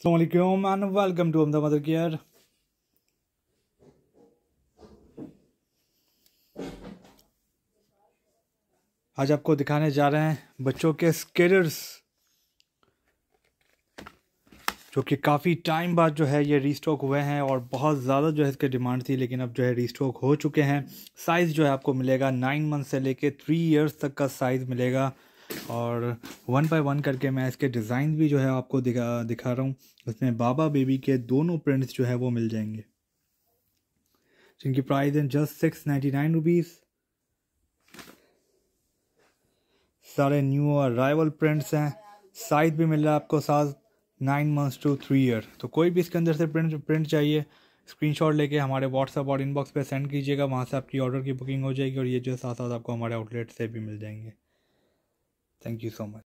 Assalamualaikum and welcome to Ahmedabad Gear. आज आपको दिखाने जा रहे हैं बच्चों के स्केटर्स जो कि काफ़ी टाइम बाद जो है ये रीस्टॉक हुए हैं और बहुत ज़्यादा जो है इसके डिमांड थी लेकिन अब जो है रीस्टॉक हो चुके हैं साइज़ जो है आपको मिलेगा नाइन मंथ से लेके थ्री ईयर्स तक का साइज़ मिलेगा और वन बाय वन करके मैं इसके डिज़ाइन भी जो है आपको दिखा दिखा रहा हूँ इसमें बाबा बेबी के दोनों प्रिंट्स जो है वो मिल जाएंगे जिनकी प्राइस है just six ninety nine rupees सारे न्यू और राइवल प्रिंट्स हैं साइज भी मिल रहा है आपको साथ nine months to three year तो कोई भी इसके अंदर से प्रिंट प्रिंट चाहिए स्क्रीनशॉट लेके हमारे व्हाट्सअप और इनबॉक्स पे सेंड कीजिएगा वहाँ से आपकी ऑर्डर की बुकिंग हो जाएगी और ये जो साथ साथ आपको हमारे आउटलेट से भी मिल जाएंगे Thank you so much.